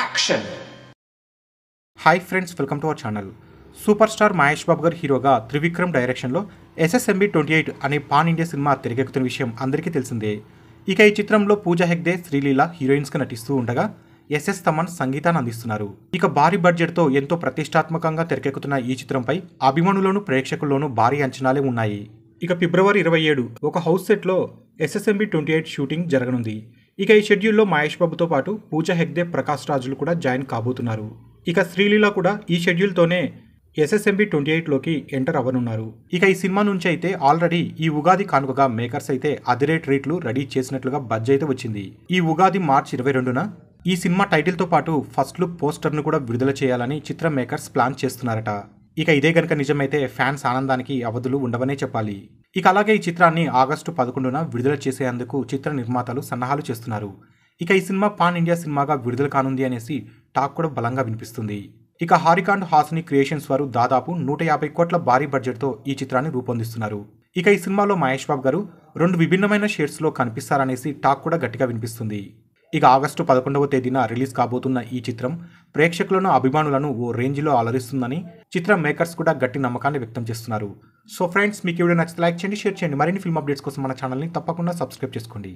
action hi friends welcome to our channel super star Mahesh Babu garu హీరోగా త్రివిక్రమ్ డైరెక్షన్లో SSMB twenty eight అనే pan India cinema తెరకెక్కుతున్న విషయం అందరికీ తెలిసిందే ఇక ఈ చిత్రంలో పూజా హెగ్దే శ్రీలీల హీరోయిన్స్గా నటిస్తూ ఉండగా ఎస్ఎస్ తమన్ సంగీతాన్ని అందిస్తున్నారు ఇక భారీ బడ్జెట్తో ఎంతో ప్రతిష్టాత్మకంగా తెరకెక్కుతున్న ఈ చిత్రంపై అభిమానులను ప్రేక్షకుల్లోనూ భారీ అంచనాలే ఉన్నాయి ఇక ఫిబ్రవరి ఇరవై ఏడు ఒక హౌస్ సెట్లో ఎస్ఎస్ఎంబి ట్వంటీ ఎయిట్ షూటింగ్ జరగనుంది ఇక ఈ షెడ్యూల్లో మహేష్ బాబుతో పాటు పూజ హెగ్దే ప్రకాష్ రాజులు కూడా జాయిన్ కాబోతున్నారు ఇక శ్రీలీల కూడా ఈ షెడ్యూల్తోనే ఎస్ఎస్ఎంబి ట్వంటీ ఎయిట్లోకి ఎంటర్ అవ్వనున్నారు ఇక ఈ సినిమా నుంచి అయితే ఆల్రెడీ ఈ ఉగాది కానుకగా మేకర్స్ అయితే అదిరే ట్రీట్లు రెడీ చేసినట్లుగా బడ్జ్ అయితే వచ్చింది ఈ ఉగాది మార్చ్ ఇరవై రెండున ఈ సినిమా టైటిల్తో పాటు ఫస్ట్ లుక్ పోస్టర్ను కూడా విడుదల చేయాలని చిత్ర మేకర్స్ ప్లాన్ చేస్తున్నారట ఇక ఇదే గనుక నిజమైతే ఫ్యాన్స్ ఆనందానికి అవధులు ఉండవనే చెప్పాలి ఇక అలాగే ఈ చిత్రాన్ని ఆగస్టు పదకొండున విడుదల చేసేందుకు చిత్ర నిర్మాతలు సన్నాహాలు చేస్తున్నారు ఇక ఈ సినిమా పాన్ ఇండియా సినిమాగా విడుదల కానుంది అనేసి టాక్ కూడా బలంగా వినిపిస్తుంది ఇక హారికాండ్ హాస్ని క్రియేషన్స్ వారు దాదాపు నూట యాభై కోట్ల భారీ బడ్జెట్తో ఈ చిత్రాన్ని రూపొందిస్తున్నారు ఇక ఈ సినిమాలో మహేష్ బాబు గారు రెండు విభిన్నమైన షేడ్స్లో కనిపిస్తారనేసి టాక్ కూడా గట్టిగా వినిపిస్తుంది ఇక ఆగస్టు పదకొండవ తేదీన రిలీజ్ కాబోతున్న ఈ చిత్రం ప్రేక్షకులను అభిమానులను ఓ రేంజ్లో అలరిస్తుందని చిత్ర మేకర్స్ కూడా గట్టి నమ్మకాన్ని వ్యక్తం చేస్తున్నారు సో ఫ్రెండ్స్ మీకు వీడియో నచ్చితే లైక్ చేయండి షేర్ చేయండి మరిన్ని ఫిల్మ్ అప్డేట్స్ కోసం మన ఛానల్ని తప్పకుండా సబ్స్క్రైబ్ చేసుకోండి